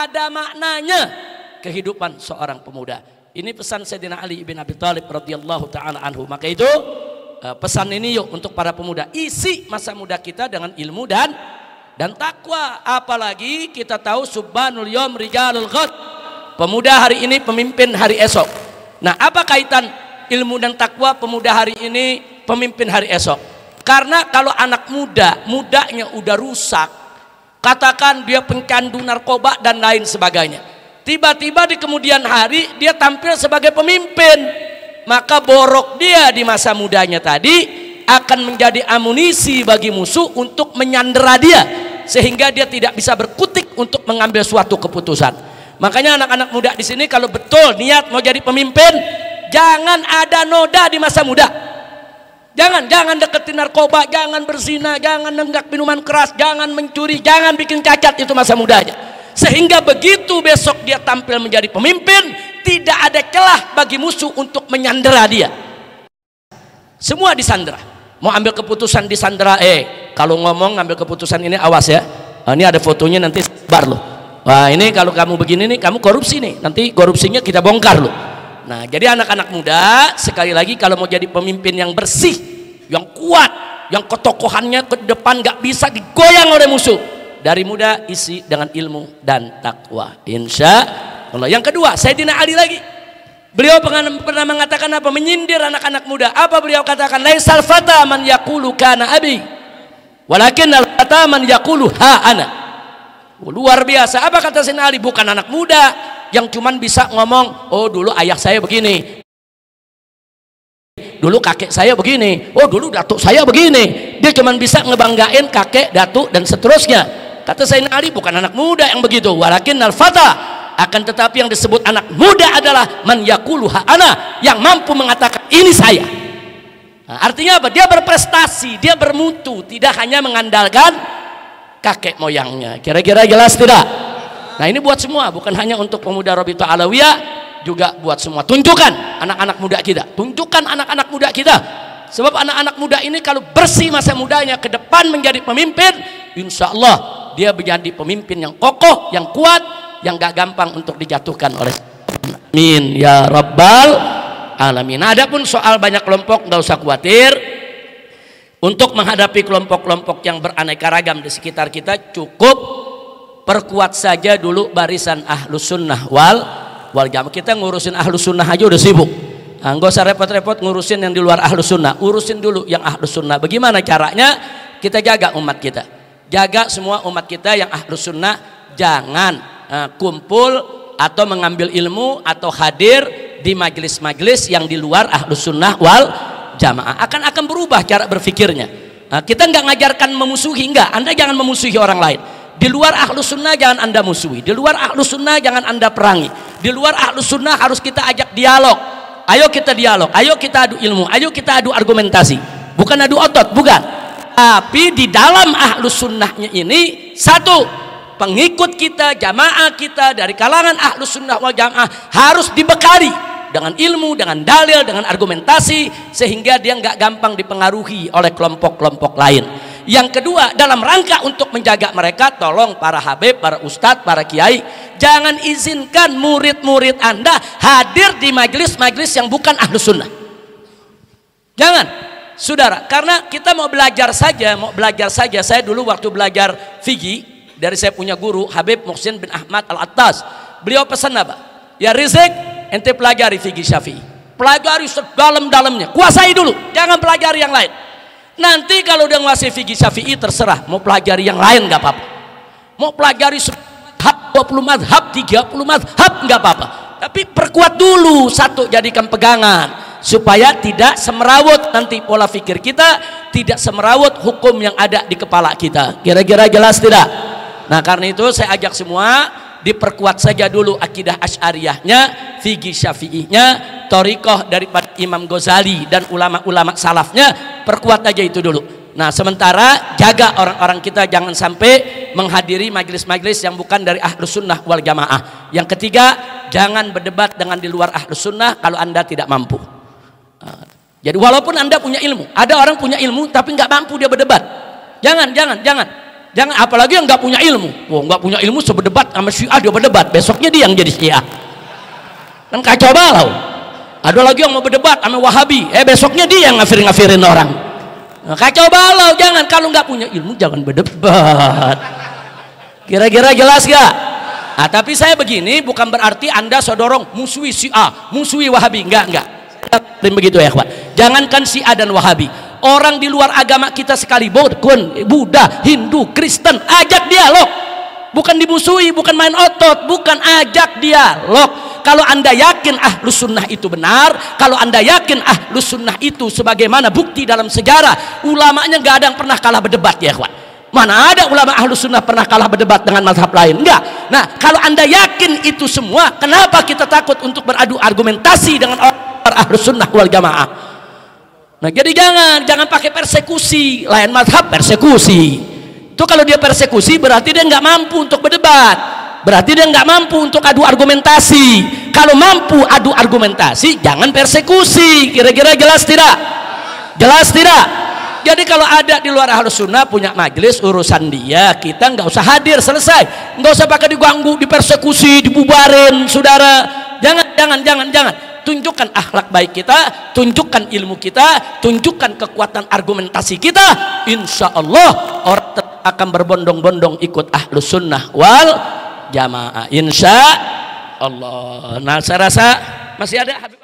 ada maknanya kehidupan seorang pemuda. Ini pesan Sayyidina Ali bin Abi Thalib radhiyallahu taala anhu. Maka itu e, pesan ini yuk untuk para pemuda. Isi masa muda kita dengan ilmu dan dan takwa. Apalagi kita tahu subhanul yom rijalul ghad. Pemuda hari ini pemimpin hari esok. Nah, apa kaitan ilmu dan takwa pemuda hari ini pemimpin hari esok? Karena kalau anak muda, mudanya udah rusak, Katakan dia pencandu narkoba dan lain sebagainya. Tiba-tiba di kemudian hari dia tampil sebagai pemimpin. Maka borok dia di masa mudanya tadi akan menjadi amunisi bagi musuh untuk menyandera dia sehingga dia tidak bisa berkutik untuk mengambil suatu keputusan. Makanya anak-anak muda di sini kalau betul niat mau jadi pemimpin, jangan ada noda di masa muda. Jangan, jangan deketin narkoba, jangan berzina, jangan nenggak minuman keras, jangan mencuri, jangan bikin cacat itu masa mudanya. Sehingga begitu besok dia tampil menjadi pemimpin, tidak ada celah bagi musuh untuk menyandera dia. Semua disandera. Mau ambil keputusan disandera, eh kalau ngomong ambil keputusan ini awas ya. Ah, ini ada fotonya nanti bar loh. Wah ini kalau kamu begini nih kamu korupsi nih. Nanti korupsinya kita bongkar loh. Nah, jadi anak-anak muda sekali lagi kalau mau jadi pemimpin yang bersih, yang kuat, yang ketokohannya ke depan gak bisa digoyang oleh musuh. Dari muda isi dengan ilmu dan takwa. Insya Allah. Yang kedua, saya Sayyidina Ali lagi. Beliau pernah mengatakan apa? Menyindir anak-anak muda. Apa beliau katakan? Laisal fata man yakulu kana abi. Walakin al fata man yakulu ha ana. Luar biasa. Apa kata Sayyidina Ali? Bukan anak muda, yang cuman bisa ngomong, oh dulu ayah saya begini, dulu kakek saya begini, oh dulu datuk saya begini. Dia cuman bisa ngebanggain kakek, datuk dan seterusnya. Kata saya Ali bukan anak muda yang begitu, walakin nalfata. akan tetapi yang disebut anak muda adalah man yakuluha ana yang mampu mengatakan ini saya nah, artinya apa dia berprestasi dia bermutu tidak hanya mengandalkan kakek moyangnya kira-kira jelas tidak Nah ini buat semua, bukan hanya untuk pemuda Robito Alawiyah, juga buat semua. Tunjukkan anak-anak muda kita, tunjukkan anak-anak muda kita. Sebab anak-anak muda ini kalau bersih masa mudanya ke depan menjadi pemimpin, insya Allah dia menjadi pemimpin yang kokoh, yang kuat, yang gak gampang untuk dijatuhkan oleh. Amin ya Rabbal alamin. adapun soal banyak kelompok nggak usah khawatir. Untuk menghadapi kelompok-kelompok yang beraneka ragam di sekitar kita cukup perkuat saja dulu barisan ahlus sunnah wal wal jamaah kita ngurusin ahlus sunnah aja udah sibuk nah, nggak usah repot-repot ngurusin yang di luar ahlus sunnah urusin dulu yang ahlus sunnah bagaimana caranya kita jaga umat kita jaga semua umat kita yang ahlus sunnah jangan uh, kumpul atau mengambil ilmu atau hadir di majelis-majelis yang di luar ahlus sunnah wal jamaah akan akan berubah cara berfikirnya nah, kita nggak ngajarkan memusuhi nggak anda jangan memusuhi orang lain di luar ahlus sunnah jangan anda musuhi. Di luar ahlus sunnah jangan anda perangi. Di luar ahlus sunnah harus kita ajak dialog. Ayo kita dialog. Ayo kita adu ilmu. Ayo kita adu argumentasi. Bukan adu otot, bukan. Tapi di dalam ahlus sunnahnya ini satu pengikut kita, jamaah kita dari kalangan ahlus sunnah wal jamaah harus dibekali dengan ilmu, dengan dalil, dengan argumentasi sehingga dia nggak gampang dipengaruhi oleh kelompok-kelompok lain. Yang kedua, dalam rangka untuk menjaga mereka, tolong para habib, para ustadz, para kiai, jangan izinkan murid-murid Anda hadir di majelis-majelis yang bukan ahlus sunnah. Jangan. Saudara, karena kita mau belajar saja, mau belajar saja. Saya dulu waktu belajar Fiji, dari saya punya guru Habib Muhsin bin Ahmad Al-Attas. Beliau pesan apa? Ya Rizik, ente pelajari Fiji Syafi'i. Pelajari sedalam-dalamnya. Kuasai dulu, jangan pelajari yang lain. Nanti kalau udah masih fikih syafi'i terserah. Mau pelajari yang lain nggak apa-apa. Mau pelajari 20 madhab, 30 madhab nggak apa-apa. Tapi perkuat dulu satu jadikan pegangan supaya tidak semerawut nanti pola pikir kita tidak semerawut hukum yang ada di kepala kita kira-kira jelas tidak nah karena itu saya ajak semua diperkuat saja dulu akidah asyariahnya fikih syafi'inya torikoh daripada Imam Ghazali dan ulama-ulama salafnya perkuat aja itu dulu nah sementara jaga orang-orang kita jangan sampai menghadiri majelis-majelis yang bukan dari ahlus sunnah wal jamaah yang ketiga jangan berdebat dengan di luar ahlus sunnah kalau anda tidak mampu ah, jadi walaupun anda punya ilmu ada orang punya ilmu tapi nggak mampu dia berdebat jangan jangan jangan jangan apalagi yang nggak punya ilmu wah nggak punya ilmu seberdebat sama syiah dia berdebat besoknya dia yang jadi syiah kan kacau balau ada lagi yang mau berdebat sama wahabi eh besoknya dia yang ngafir-ngafirin orang nah, kacau balau jangan kalau nggak punya ilmu jangan berdebat kira-kira jelas gak? ah tapi saya begini bukan berarti anda sodorong musuhi si A musuhi wahabi enggak enggak dan begitu ya kawan jangankan si A dan wahabi orang di luar agama kita sekali Buddha, Buddha Hindu, Kristen ajak dialog bukan dibusui, bukan main otot bukan ajak dialog kalau anda yakin ahlus sunnah itu benar kalau anda yakin ahlus sunnah itu sebagaimana bukti dalam sejarah ulamanya gak ada yang pernah kalah berdebat ya kawan mana ada ulama ahlus sunnah pernah kalah berdebat dengan mazhab lain enggak nah kalau anda yakin itu semua kenapa kita takut untuk beradu argumentasi dengan orang ahlus sunnah wal jamaah nah jadi jangan jangan pakai persekusi lain mazhab persekusi itu kalau dia persekusi berarti dia nggak mampu untuk berdebat berarti dia nggak mampu untuk adu argumentasi kalau mampu adu argumentasi jangan persekusi kira-kira jelas tidak jelas tidak jadi kalau ada di luar ahlus sunnah punya majelis urusan dia kita nggak usah hadir selesai nggak usah pakai diganggu dipersekusi dibubarin saudara jangan jangan jangan jangan tunjukkan akhlak baik kita tunjukkan ilmu kita tunjukkan kekuatan argumentasi kita insya Allah orang akan berbondong-bondong ikut ahlus sunnah wal jamaah insya Allah nah saya rasa masih ada Habib